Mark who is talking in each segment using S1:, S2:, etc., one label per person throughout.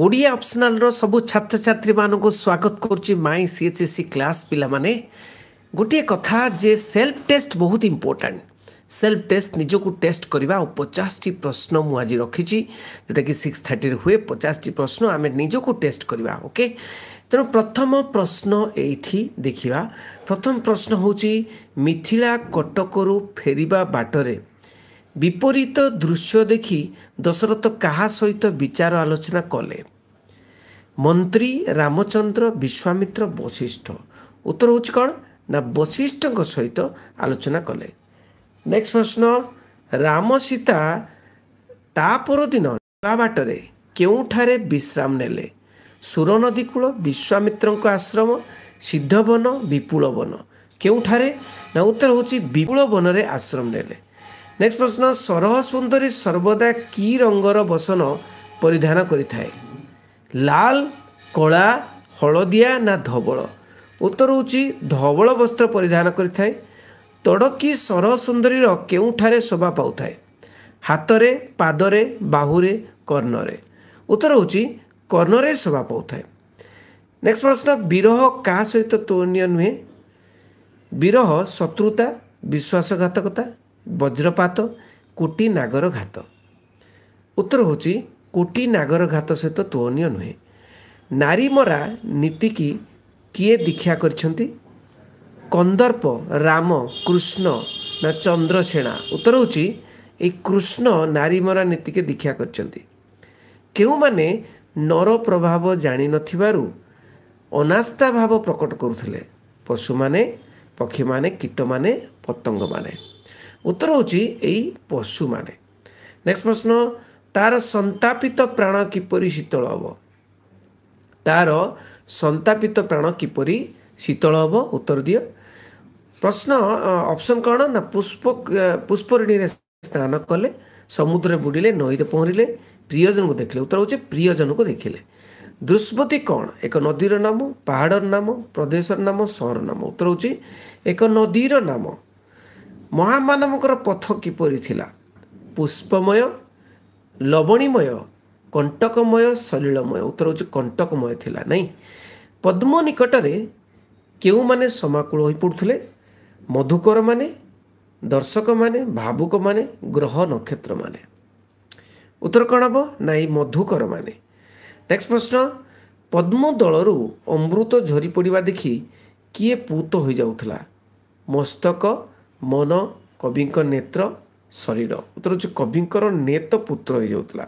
S1: ଓଡ଼ିଆ ଅପସନାଲ୍ର ସବୁ ଛାତ୍ରଛାତ୍ରୀମାନଙ୍କୁ ସ୍ୱାଗତ କରୁଛି my C H S E class ପିଲାମାନେ ଗୋଟିଏ କଥା ଯେ ସେଲ୍ଫ ଟେଷ୍ଟ ବହୁତ ଇମ୍ପୋର୍ଟାଣ୍ଟ ସେଲ୍ଫ ଟେଷ୍ଟ ନିଜକୁ ଟେଷ୍ଟ କରିବା ଆଉ ପଚାଶଟି ପ୍ରଶ୍ନ ମୁଁ ଆଜି ରଖିଛି ଯେଉଁଟାକି ସିକ୍ସ ଥାର୍ଟିରେ ହୁଏ ପଚାଶଟି ପ୍ରଶ୍ନ ଆମେ ନିଜକୁ ଟେଷ୍ଟ କରିବା ଓକେ ତେଣୁ ପ୍ରଥମ ପ୍ରଶ୍ନ ଏଇଠି ଦେଖିବା ପ୍ରଥମ ପ୍ରଶ୍ନ ହେଉଛି ମିଥିଳା କଟକରୁ ଫେରିବା ବାଟରେ ବିପରୀତ ଦୃଶ୍ୟ ଦେଖି ଦଶରଥ କାହା ସହିତ ବିଚାର ଆଲୋଚନା କଲେ ମନ୍ତ୍ରୀ ରାମଚନ୍ଦ୍ର ବିଶ୍ୱାମିତ୍ର ବଶିଷ୍ଠ ଉତ୍ତର ହେଉଛି କ'ଣ ନା ବଶିଷ୍ଠଙ୍କ ସହିତ ଆଲୋଚନା କଲେ ନେକ୍ସଟ ପ୍ରଶ୍ନ ରାମ ସୀତା ତା ପରଦିନ ବାଟରେ କେଉଁଠାରେ ବିଶ୍ରାମ ନେଲେ ସୁର ନଦୀ କୂଳ ବିଶ୍ୱାମିତ୍ରଙ୍କ ଆଶ୍ରମ ସିଦ୍ଧବନ ବିପୁଳ ବନ କେଉଁଠାରେ ନା ଉତ୍ତର ହେଉଛି ବିପୁଳ ବନରେ ଆଶ୍ରମ ନେଲେ ନେକ୍ସଟ ପ୍ରଶ୍ନ ସରହ ସୁନ୍ଦରୀ ସର୍ବଦା କି ରଙ୍ଗର ବସନ ପରିଧାନ କରିଥାଏ ଲାଲ କଳା ହଳଦିଆ ନା ଧବଳ ଉତ୍ତର ହେଉଛି ଧବଳ ବସ୍ତ୍ର ପରିଧାନ କରିଥାଏ ତଡ଼କି ସରହ ସୁନ୍ଦରୀର କେଉଁଠାରେ ଶୋଭା ପାଉଥାଏ ହାତରେ ପାଦରେ ବାହୁରେ କର୍ଣ୍ଣରେ ଉତ୍ତର ହେଉଛି କର୍ଣ୍ଣରେ ଶୋଭା ପାଉଥାଏ ନେକ୍ସଟ ପ୍ରଶ୍ନ ବିରହ କାହା ସହିତ ତୁଳନୀୟ ନୁହେଁ ବିରହ ଶତ୍ରୁତା ବିଶ୍ୱାସଘାତକତା ବଜ୍ରପାତ କୋଟି ନାଗର ଘାତ ଉତ୍ତର ହେଉଛି କୋଟି ନାଗର ଘାତ ସହିତ ତୁଳନୀୟ ନୁହେଁ ନାରୀମରା ନୀତିକି କିଏ ଦୀକ୍ଷା କରିଛନ୍ତି କନ୍ଦର୍ପ ରାମ କୃଷ୍ଣ ନା ଚନ୍ଦ୍ରସେଣା ଉତ୍ତର ହେଉଛି ଏଇ କୃଷ୍ଣ ନାରୀମରା ନୀତିକି ଦୀକ୍ଷା କରିଛନ୍ତି କେଉଁମାନେ ନର ପ୍ରଭାବ ଜାଣିନଥିବାରୁ ଅନାସ୍ଥା ଭାବ ପ୍ରକଟ କରୁଥିଲେ ପଶୁମାନେ ପକ୍ଷୀମାନେ କୀଟମାନେ ପତଙ୍ଗମାନେ ଉତ୍ତର ହେଉଛି ଏଇ ପଶୁମାନେ ନେକ୍ସଟ ପ୍ରଶ୍ନ ତାର ସନ୍ତାପିତ ପ୍ରାଣ କିପରି ଶୀତଳ ହେବ ତାର ସନ୍ତାପିତ ପ୍ରାଣ କିପରି ଶୀତଳ ହେବ ଉତ୍ତର ଦିଅ ପ୍ରଶ୍ନ ଅପସନ୍ କ'ଣ ନା ପୁଷ୍ପ ପୁଷ୍ପରିଣୀରେ ସ୍ନାନ କଲେ ସମୁଦ୍ରରେ ବୁଡ଼ିଲେ ନଈରେ ପହଁରିଲେ ପ୍ରିୟଜନକୁ ଦେଖିଲେ ଉତ୍ତର ହେଉଛି ପ୍ରିୟଜନକୁ ଦେଖିଲେ ଦୃଷ୍ପତି କ'ଣ ଏକ ନଦୀର ନାମ ପାହାଡ଼ର ନାମ ପ୍ରଦେଶର ନାମ ସହର ନାମ ଉତ୍ତର ହେଉଛି ଏକ ନଦୀର ନାମ ମହାମାନବଙ୍କର ପଥ କିପରି ଥିଲା ପୁଷ୍ପମୟ ଲବଣୀମୟ କଣ୍ଟକମୟ ସଲିଳମୟ ଉତ୍ତର ହେଉଛି କଣ୍ଟକମୟ ଥିଲା ନାହିଁ ପଦ୍ମ ନିକଟରେ କେଉଁମାନେ ସମାକୁଳ ହୋଇ ପଡ଼ୁଥିଲେ ମଧୁକରମାନେ ଦର୍ଶକମାନେ ଭାବୁକମାନେ ଗ୍ରହ ନକ୍ଷତ୍ରମାନେ ଉତ୍ତର କ'ଣ ହେବ ନା ଏଇ ମଧୁକରମାନେ ନେକ୍ସଟ ପ୍ରଶ୍ନ ପଦ୍ମ ଦଳରୁ ଅମୃତ ଝରି ପଡ଼ିବା ଦେଖି କିଏ ପୁତ ହୋଇଯାଉଥିଲା ମସ୍ତକ ମନ କବିଙ୍କ ନେତ୍ର ଶରୀର ଉତ୍ତର ହେଉଛି କବିଙ୍କର ନେତ ପୁତ୍ର ହୋଇଯାଉଥିଲା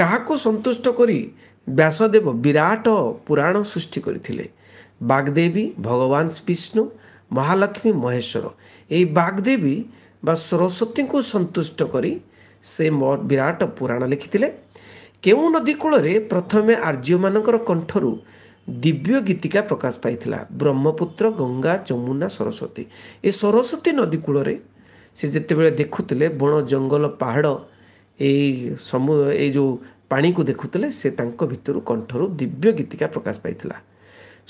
S1: କାହାକୁ ସନ୍ତୁଷ୍ଟ କରି ବ୍ୟାସଦେବ ବିରାଟ ପୁରାଣ ସୃଷ୍ଟି କରିଥିଲେ ବାଗଦେବୀ ଭଗବାନ ବିଷ୍ଣୁ ମହାଲକ୍ଷ୍ମୀ ମହେଶ୍ୱର ଏହି ବାଗଦେବୀ ବା ସରସ୍ୱତୀଙ୍କୁ ସନ୍ତୁଷ୍ଟ କରି ସେ ମ ବିରାଟ ପୁରାଣ ଲେଖିଥିଲେ କେଉଁ ନଦୀ କୂଳରେ ପ୍ରଥମେ ଆର୍ଯ୍ୟମାନଙ୍କର କଣ୍ଠରୁ ଦିବ୍ୟ ଗୀତିକା ପ୍ରକାଶ ପାଇଥିଲା ବ୍ରହ୍ମପୁତ୍ର ଗଙ୍ଗା ଯମୁନା ସରସ୍ୱତୀ ଏ ସରସ୍ୱତୀ ନଦୀ କୂଳରେ ସେ ଯେତେବେଳେ ଦେଖୁଥିଲେ ବଣ ଜଙ୍ଗଲ ପାହାଡ଼ ଏଇ ସମୁ ଏଇ ଯେଉଁ ପାଣିକୁ ଦେଖୁଥିଲେ ସେ ତାଙ୍କ ଭିତରୁ କଣ୍ଠରୁ ଦିବ୍ୟ ଗୀତିକା ପ୍ରକାଶ ପାଇଥିଲା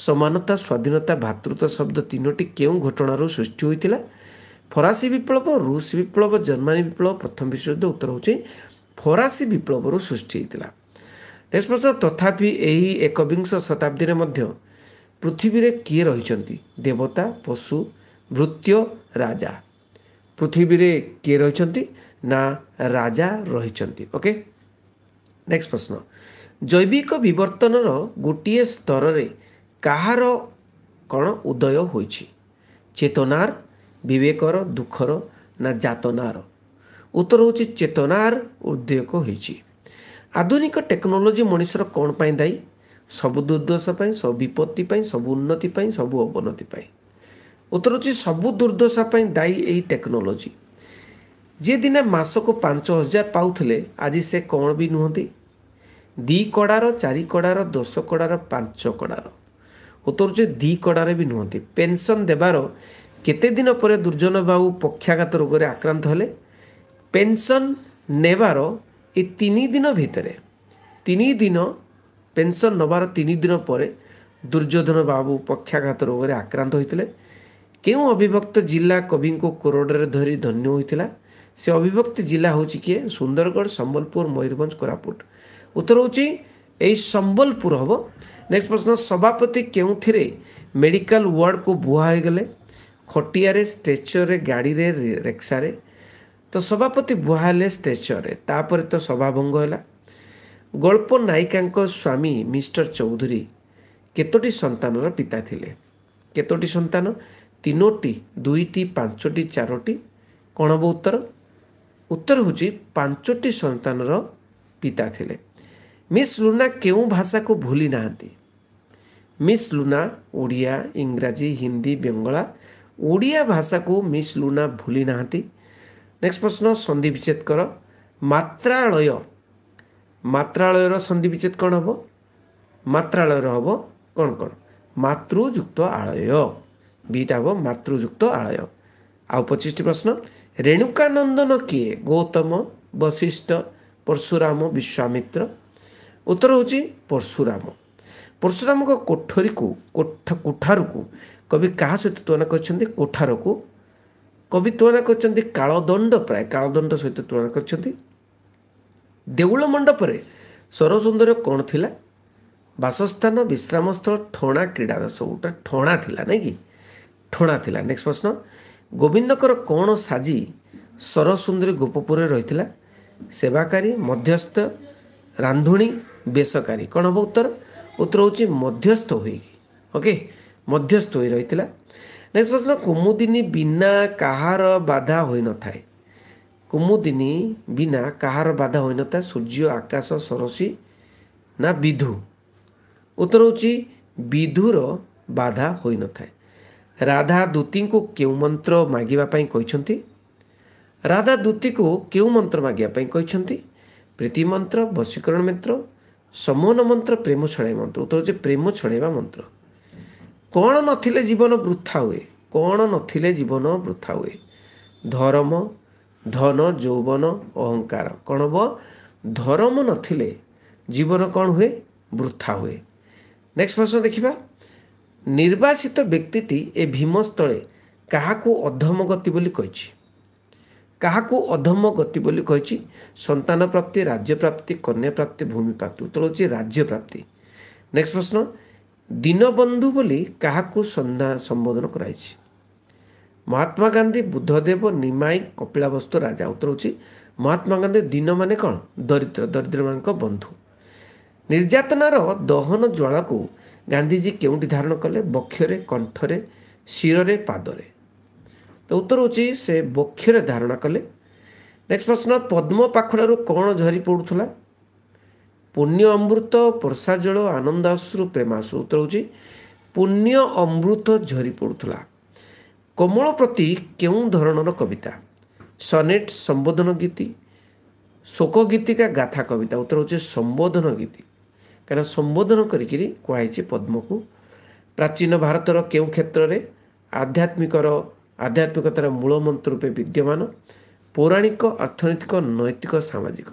S1: ସମାନତା ସ୍ୱାଧୀନତା ଭାତୃତ୍ୱ ଶବ୍ଦ ତିନୋଟି କେଉଁ ଘଟଣାରୁ ସୃଷ୍ଟି ହୋଇଥିଲା ଫରାସୀ ବିପ୍ଳବ ରୁଷ ବିପ୍ଳବ ଜର୍ମାନୀ ବିପ୍ଳବ ପ୍ରଥମ ବିଶ୍ୱଯୁଦ୍ଧ ଉତ୍ତର ହେଉଛି ଫରାସୀ ବିପ୍ଳବରୁ ସୃଷ୍ଟି ହୋଇଥିଲା ନେକ୍ସଟ ପ୍ରଶ୍ନ ତଥାପି ଏହି ଏକବିଂଶ ଶତାବ୍ଦୀରେ ମଧ୍ୟ ପୃଥିବୀରେ କିଏ ରହିଛନ୍ତି ଦେବତା ପଶୁ ଭୃତ୍ୟ ରାଜା ପୃଥିବୀରେ କିଏ ରହିଛନ୍ତି ନା ରାଜା ରହିଛନ୍ତି ଓକେ ନେକ୍ସଟ ପ୍ରଶ୍ନ ଜୈବିକ ବିବର୍ତ୍ତନର ଗୋଟିଏ ସ୍ତରରେ କାହାର କ'ଣ ଉଦୟ ହୋଇଛି ଚେତନାର ବିବେକର ଦୁଃଖର ନା ଜାତନାର ଉତ୍ତର ହେଉଛି ଚେତନାର ଉଦ୍ୟୋଗ ହୋଇଛି ଆଧୁନିକ ଟେକ୍ନୋଲୋଜି ମଣିଷର କ'ଣ ପାଇଁ ଦାୟୀ ସବୁ ଦୁର୍ଦ୍ଦଶା ପାଇଁ ସବୁ ବିପତ୍ତି ପାଇଁ ସବୁ ଉନ୍ନତି ପାଇଁ ସବୁ ଅବନତି ପାଇଁ ଉତ୍ତର ହେଉଛି ସବୁ ଦୁର୍ଦ୍ଦଶା ପାଇଁ ଦାୟୀ ଏହି ଟେକ୍ନୋଲୋଜି ଯିଏ ଦିନେ ମାସକୁ ପାଞ୍ଚ ହଜାର ପାଉଥିଲେ ଆଜି ସେ କ'ଣ ବି ନୁହନ୍ତି ଦି କଡ଼ାର ଚାରି କଡ଼ାର ଦଶ କଡ଼ାର ପାଞ୍ଚ କଡ଼ାର ଉତ୍ତରୁଛି ଦି କଡ଼ାରେ ବି ନୁହନ୍ତି ପେନ୍ସନ୍ ଦେବାର କେତେଦିନ ପରେ ଦୁର୍ଜନ ବାବୁ ପକ୍ଷାଘାତ ରୋଗରେ ଆକ୍ରାନ୍ତ ହେଲେ ପେନ୍ସନ୍ ନେବାର এই ତିନି ଦିନ ଭିତରେ ତିନି ଦିନ ପେନ୍ସନ୍ ନେବାର ତିନି ଦିନ ପରେ ଦୁର୍ଯ୍ୟୋଧନ ବାବୁ ପକ୍ଷାଘାତ ରୋଗରେ ଆକ୍ରାନ୍ତ ହୋଇଥିଲେ କେଉଁ ଅବିଭକ୍ତ ଜିଲ୍ଲା କବିଙ୍କୁ କୋରଡ଼ରେ ଧରି ଧନ୍ୟ ହୋଇଥିଲା ସେ ଅବିଭକ୍ତ ଜିଲ୍ଲା ହେଉଛି କିଏ ସୁନ୍ଦରଗଡ଼ ସମ୍ବଲପୁର ମୟୂରଭଞ୍ଜ କୋରାପୁଟ ଉତ୍ତର ହେଉଛି ଏଇ ସମ୍ବଲପୁର ହେବ ନେକ୍ସଟ ପ୍ରଶ୍ନ ସଭାପତି କେଉଁଥିରେ ମେଡ଼ିକାଲ ୱାର୍ଡ଼କୁ ବୁହା ହୋଇଗଲେ ଖଟିଆରେ ଷ୍ଟ୍ରେଚରରେ ଗାଡ଼ିରେ ରେକ୍ସାରେ ତ ସଭାପତି ବୁହା ହେଲେ ଷ୍ଟେଚରରେ ତାପରେ ତ ସଭାଭଙ୍ଗ ହେଲା ଗଳ୍ପ ନାୟିକାଙ୍କ ସ୍ୱାମୀ ମିଷ୍ଟର ଚୌଧୁରୀ କେତୋଟି ସନ୍ତାନର ପିତା ଥିଲେ କେତୋଟି ସନ୍ତାନ ତିନୋଟି ଦୁଇଟି ପାଞ୍ଚଟି ଚାରୋଟି କ'ଣ ହେବ ଉତ୍ତର ଉତ୍ତର ହେଉଛି ପାଞ୍ଚଟି ସନ୍ତାନର ପିତା ଥିଲେ ମିସ୍ ଲୁନା କେଉଁ ଭାଷାକୁ ଭୁଲି ନାହାନ୍ତି ମିସ୍ ଲୁନା ଓଡ଼ିଆ ଇଂରାଜୀ ହିନ୍ଦୀ ବେଙ୍ଗଳା ଓଡ଼ିଆ ଭାଷାକୁ ମିସ୍ ଲୁନା ଭୁଲି ନାହାନ୍ତି ନେକ୍ସଟ ପ୍ରଶ୍ନ ସନ୍ଧି ବିଚ୍ଛେଦ କର ମାତ୍ରାଳୟ ମାତ୍ରାଳୟର ସନ୍ଧି ବିଚ୍ଛେଦ କ'ଣ ହେବ ମାତ୍ରାଳୟର ହେବ କ'ଣ କ'ଣ ମାତୃଯୁକ୍ତ ଆଳୟ ବିଟା ହେବ ମାତୃଯୁକ୍ତ ଆଳୟ ଆଉ ପଚିଶଟି ପ୍ରଶ୍ନ ରେଣୁକାନନ୍ଦନ କିଏ ଗୌତମ ବଶିଷ୍ଠ ପର୍ଶୁରାମ ବିଶ୍ୱାମିତ୍ର ଉତ୍ତର ହେଉଛି ପର୍ଶୁରାମ ପରଶୁରାମଙ୍କ କୋଠରୀକୁ କୋଠାରକୁ କବି କାହା ସହିତ ତୁଳନା କରିଛନ୍ତି କୋଠାରକୁ କବି ତୁଳନା କରିଛନ୍ତି କାଳଦଣ୍ଡ ପ୍ରାୟ କାଳଦଣ୍ଡ ସହିତ ତୁଳନା କରିଛନ୍ତି ଦେଉଳ ମଣ୍ଡପରେ ସରସୁନ୍ଦର କ'ଣ ଥିଲା ବାସସ୍ଥାନ ବିଶ୍ରାମସ୍ଥଳ ଠଣା କ୍ରୀଡ଼ାର ସବୁଟା ଠଣା ଥିଲା ନାଇଁ କି ଠଣା ଥିଲା ନେକ୍ସଟ ପ୍ରଶ୍ନ ଗୋବିନ୍ଦଙ୍କର କ'ଣ ସାଜି ସରସୁନ୍ଦରୀ ଗୋପପୁରରେ ରହିଥିଲା ସେବାକାରୀ ମଧ୍ୟସ୍ଥ ରାନ୍ଧୁଣୀ ବେଶକାରୀ କ'ଣ ହେବ ଉତ୍ତର ଉତ୍ତର ହେଉଛି ମଧ୍ୟସ୍ଥ ହୋଇକି ଓକେ ମଧ୍ୟସ୍ଥ ହୋଇ ରହିଥିଲା ନେକ୍ସଟ ପ୍ରଶ୍ନ କୁମୁଦିନୀ ବିନା କାହାର ବାଧା ହୋଇନଥାଏ କୁମୁଦିନୀ ବିନା କାହାର ବାଧା ହୋଇନଥାଏ ସୂର୍ଯ୍ୟ ଆକାଶ ସରସୀ ନା ବିଧୁ ଉତ୍ତର ହେଉଛି ବିଧୁର ବାଧା ହୋଇନଥାଏ ରାଧା ଦୂତୀଙ୍କୁ କେଉଁ ମନ୍ତ୍ର ମାଗିବା ପାଇଁ କହିଛନ୍ତି ରାଧା ଦୂତୀକୁ କେଉଁ ମନ୍ତ୍ର ମାଗିବା ପାଇଁ କହିଛନ୍ତି ପ୍ରୀତି ମନ୍ତ୍ର ବଶୀକରଣ ମନ୍ତ୍ର ସମୋହନ ମନ୍ତ୍ର ପ୍ରେମ ଛଡ଼ାଇବା ମନ୍ତ୍ର ଉତ୍ତର ହେଉଛି ପ୍ରେମ ଛଡ଼ାଇବା ମନ୍ତ୍ର କ'ଣ ନଥିଲେ ଜୀବନ ବୃଥା ହୁଏ କ'ଣ ନଥିଲେ ଜୀବନ ବୃଥା ହୁଏ ଧରମ ଧନ ଯୌବନ ଅହଙ୍କାର କ'ଣ ହବ ଧରମ ନଥିଲେ ଜୀବନ କ'ଣ ହୁଏ ବୃଥା ହୁଏ ନେକ୍ସଟ ପ୍ରଶ୍ନ ଦେଖିବା ନିର୍ବାସିତ ବ୍ୟକ୍ତିଟି ଏ ଭୀମସ୍ଥଳେ କାହାକୁ ଅଧମ ଗତି ବୋଲି କହିଛି କାହାକୁ ଅଧମ ଗତି ବୋଲି କହିଛି ସନ୍ତାନ ପ୍ରାପ୍ତି ରାଜ୍ୟ ପ୍ରାପ୍ତି କନ୍ୟା ପ୍ରାପ୍ତି ଭୂମି ପ୍ରାପ୍ତି ଉତ୍ତର ହେଉଛି ରାଜ୍ୟ ପ୍ରାପ୍ତି ନେକ୍ସଟ ପ୍ରଶ୍ନ ଦୀନବନ୍ଧୁ ବୋଲି କାହାକୁ ସନ୍ଧ୍ୟା ସମ୍ବୋଧନ କରାଯାଇଛି ମହାତ୍ମା ଗାନ୍ଧୀ ବୁଦ୍ଧଦେବ ନିମାଇ କପିଳାବସ୍ତୁ ରାଜା ଉତ୍ତର ହେଉଛି ମହାତ୍ମା ଗାନ୍ଧୀ ଦିନ ମାନେ କ'ଣ ଦରିଦ୍ର ଦରିଦ୍ରମାନଙ୍କ ବନ୍ଧୁ ନିର୍ଯାତନାର ଦହନ ଜଳକୁ ଗାନ୍ଧୀଜୀ କେଉଁଠି ଧାରଣ କଲେ ବକ୍ଷରେ କଣ୍ଠରେ ଶିରରେ ପାଦରେ ତ ଉତ୍ତର ହେଉଛି ସେ ବକ୍ଷରେ ଧାରଣା କଲେ ନେକ୍ସଟ ପ୍ରଶ୍ନ ପଦ୍ମ ପାଖଡ଼ାରୁ କ'ଣ ଝରି ପଡ଼ୁଥିଲା ପୁଣ୍ୟ ଅମୃତ ବର୍ଷା ଜଳ ଆନନ୍ଦାସରୁ ଉତ୍ତର ହେଉଛି ପୁଣ୍ୟ ଅମୃତ ଝରି ପଡ଼ୁଥିଲା କୋମଳ ପ୍ରତି କେଉଁ ଧରଣର କବିତା ସନେଟ୍ ସମ୍ବୋଧନ ଗୀତି ଶୋକ ଗୀତିକା ଗାଥା କବିତା ଉତ୍ତର ହେଉଛି ସମ୍ବୋଧନ ଗୀତି କାହିଁକିନା ସମ୍ବୋଧନ କରିକିରି କୁହାଯାଇଛି ପଦ୍ମକୁ ପ୍ରାଚୀନ ଭାରତର କେଉଁ କ୍ଷେତ୍ରରେ ଆଧ୍ୟାତ୍ମିକର ଆଧ୍ୟାତ୍ମିକତାର ମୂଳମନ୍ତ୍ର ରୂପେ ବିଦ୍ୟମାନ ପୌରାଣିକ ଅର୍ଥନୈତିକ ନୈତିକ ସାମାଜିକ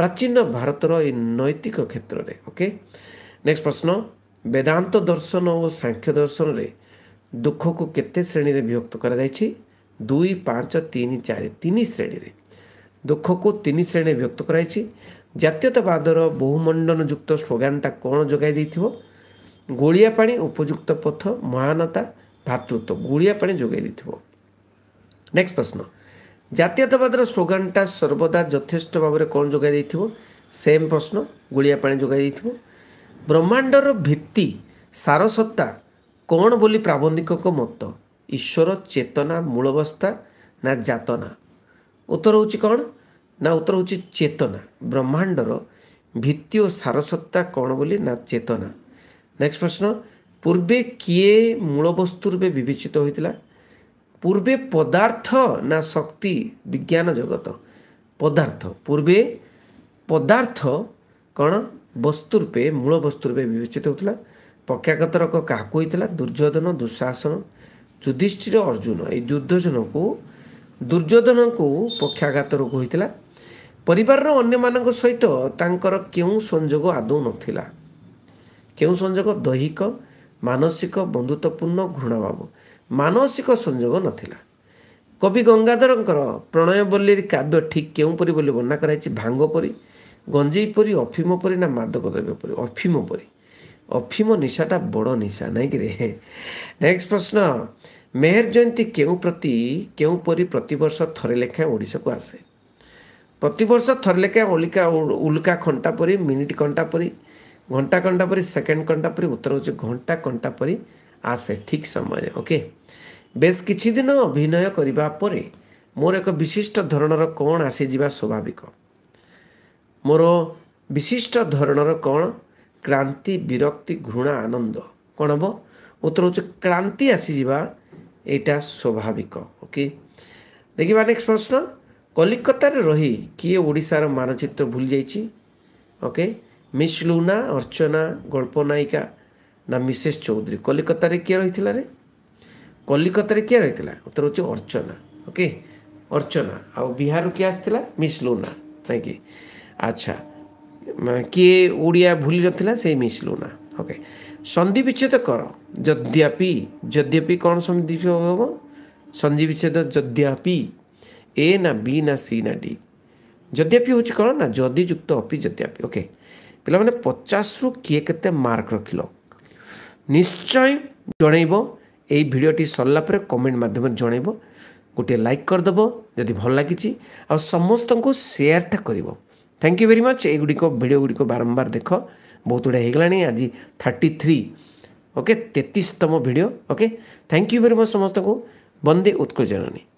S1: ପ୍ରାଚୀନ ଭାରତର ଏଇ ନୈତିକ କ୍ଷେତ୍ରରେ ଓକେ ନେକ୍ସଟ ପ୍ରଶ୍ନ ବେଦାନ୍ତ ଦର୍ଶନ ଓ ସାଂଖ୍ୟ ଦର୍ଶନରେ ଦୁଃଖକୁ କେତେ ଶ୍ରେଣୀରେ ବିଭକ୍ତ କରାଯାଇଛି ଦୁଇ ପାଞ୍ଚ ତିନି ଚାରି ତିନି ଶ୍ରେଣୀରେ ଦୁଃଖକୁ ତିନି ଶ୍ରେଣୀରେ ବିଭକ୍ତ କରାଯାଇଛି ଜାତୀୟତାବାଦର ବହୁମଣ୍ଡନ ଯୁକ୍ତ ସ୍ଲୋଗାନଟା କ'ଣ ଯୋଗାଇ ଦେଇଥିବ ଗୋଳିଆ ପାଣି ଉପଯୁକ୍ତ ପଥ ମହାନତା ଭାତୃତ୍ୱ ଗୁଳିଆ ପାଣି ଯୋଗାଇ ଦେଇଥିବ ନେକ୍ସଟ ପ୍ରଶ୍ନ ଜାତୀୟତାବାଦର ସ୍ଲୋଗାନଟା ସର୍ବଦା ଯଥେଷ୍ଟ ଭାବରେ କ'ଣ ଯୋଗାଇ ଦେଇଥିବ ସେମ୍ ପ୍ରଶ୍ନ ଗୁଳିଆ ପାଣି ଯୋଗାଇ ଦେଇଥିବ ବ୍ରହ୍ମାଣ୍ଡର ଭିତ୍ତି ସାରସତ୍ତା କ'ଣ ବୋଲି ପ୍ରାବନ୍ଧିକଙ୍କ ମତ ଈଶ୍ୱର ଚେତନା ମୂଳବସ୍ଥା ନା ଯାତନା ଉତ୍ତର ହେଉଛି କ'ଣ ନା ଉତ୍ତର ହେଉଛି ଚେତନା ବ୍ରହ୍ମାଣ୍ଡର ଭିତ୍ତି ଓ ସାରସତ୍ତା କ'ଣ ବୋଲି ନା ଚେତନା ନେକ୍ସଟ ପ୍ରଶ୍ନ ପୂର୍ବେ କିଏ ମୂଳବସ୍ତୁ ରୂପେ ବିବେଚିତ ହୋଇଥିଲା ପୂର୍ବେ ପଦାର୍ଥ ନା ଶକ୍ତି ବିଜ୍ଞାନ ଜଗତ ପଦାର୍ଥ ପୂର୍ବେ ପଦାର୍ଥ କ'ଣ ବସ୍ତୁ ରୂପେ ମୂଳ ବସ୍ତୁ ରୂପେ ବିବେଚିତ ହେଉଥିଲା ପକ୍ଷାଗତରକ କାହାକୁ ହୋଇଥିଲା ଦୁର୍ଯ୍ୟୋଧନ ଦୁଃଶାସନ ଯୁଧିଷ୍ଠିର ଅର୍ଜୁନ ଏଇ ଯୁଦ୍ଧଜନକୁ ଦୁର୍ଯ୍ୟୋଧନଙ୍କୁ ପକ୍ଷାଘାତ ରୋଗ ହୋଇଥିଲା ପରିବାରର ଅନ୍ୟମାନଙ୍କ ସହିତ ତାଙ୍କର କେଉଁ ସଂଯୋଗ ଆଦୌ ନଥିଲା କେଉଁ ସଂଯୋଗ ଦୈହିକ ମାନସିକ ବନ୍ଧୁତ୍ୱପୂର୍ଣ୍ଣ ଘୃଣାଭାବ ମାନସିକ ସଂଯୋଗ ନଥିଲା କବି ଗଙ୍ଗାଧରଙ୍କର ପ୍ରଣୟବଲ୍ଲୀ କାବ୍ୟ ଠିକ୍ କେଉଁପରି ବୋଲି ବର୍ଣ୍ଣନା କରାଯାଇଛି ଭାଙ୍ଗ ପରି ଗଞ୍ଜେଇ ପରି ଅଫିମ ପରି ନା ମାଦକ ଦ୍ରବ୍ୟ ପରି ଅଫିମ ପରି ଅଫିମ ନିଶାଟା ବଡ଼ ନିଶା ନାଇଁକି ରେ ନେକ୍ସଟ ପ୍ରଶ୍ନ ମେହେର ଜୟନ୍ତୀ କେଉଁ ପ୍ରତି କେଉଁପରି ପ୍ରତିବର୍ଷ ଥରେ ଲେଖାଏଁ ଓଡ଼ିଶାକୁ ଆସେ ପ୍ରତିବର୍ଷ ଥରେ ଲେଖାଏଁ ଉଲିକା ଉଲ୍କା ଖଣ୍ଟା ପରି ମିନିଟ୍ କଣ୍ଟା ପରି ଘଣ୍ଟା କଣ୍ଟା ପରି ସେକେଣ୍ଡ କଣ୍ଟା ପରି ଉତ୍ତର ହେଉଛି ଘଣ୍ଟା କଣ୍ଟା ପରି ଆସେ ଠିକ୍ ସମୟରେ ଓକେ ବେଶ କିଛି ଦିନ ଅଭିନୟ କରିବା ପରେ ମୋର ଏକ ବିଶିଷ୍ଟ ଧରଣର କ'ଣ ଆସିଯିବା ସ୍ୱାଭାବିକ ମୋର ବିଶିଷ୍ଟ ଧରଣର କ'ଣ କ୍ରାନ୍ତି ବିରକ୍ତି ଘୃଣା ଆନନ୍ଦ କ'ଣ ହେବ ଉତ୍ତର ହେଉଛି କ୍ରାନ୍ତି ଆସିଯିବା ଏଇଟା ସ୍ୱାଭାବିକ ଓକେ ଦେଖିବା ନେକ୍ସଟ ପ୍ରଶ୍ନ କଲିକତାରେ ରହି କିଏ ଓଡ଼ିଶାର ମାନଚିତ୍ର ଭୁଲି ଯାଇଛି ଓକେ ମିସ୍ ଲୁନା ଅର୍ଚ୍ଚନା ଗଳ୍ପ ନାୟିକା ନା ମିସେସ୍ ଚୌଧୁରୀ କଲିକତାରେ କିଏ ରହିଥିଲା ରେ କଲିକତାରେ କିଏ ରହିଥିଲା ଉତ୍ତର ହେଉଛି ଅର୍ଚ୍ଚନା ଓକେ ଅର୍ଚ୍ଚନା ଆଉ ବିହାରରୁ କିଏ ଆସିଥିଲା ମିସ୍ ଲୁନା ନାଇଁ କି ଆଚ୍ଛା କିଏ ଓଡ଼ିଆ ଭୁଲି ନଥିଲା ସେଇ ମିସ୍ ଲୁନା ଓକେ ସନ୍ଧି ବିଚ୍ଛେଦ କର ଯଦ୍ୟାପି ଯଦ୍ୟପି କ'ଣ ସନ୍ଧି ହେବ ସନ୍ଧି ବିଚ୍ଛେଦ ଯଦ୍ୟାପି ଏ ନା ବି ନା ସି ନା ଡି ଯଦ୍ୟାପି ହେଉଛି କ'ଣ ନା ଯଦି ଯୁକ୍ତ ଅପି ଯଦ୍ୟାପି ଓକେ ପିଲାମାନେ ପଚାଶରୁ କିଏ କେତେ ମାର୍କ ରଖିଲ নিশ্চয় জনায়ব এই ভিডিওটি সল্লাপরে কমেন্ট মাধ্যমে জনায়ব গুটি লাইক কর দব যদি ভাল লাগিচি আর সমস্তক শেয়ারটা করিব থ্যাংক ইউ ভেরি মাচ এই গুডি কো ভিডিও গুডি কো বারবার দেখো বহুত রে হেগলা নি আজি 33 ওকে 33 তম video okay thank you very much সমস্তক বন্দে উতকজনন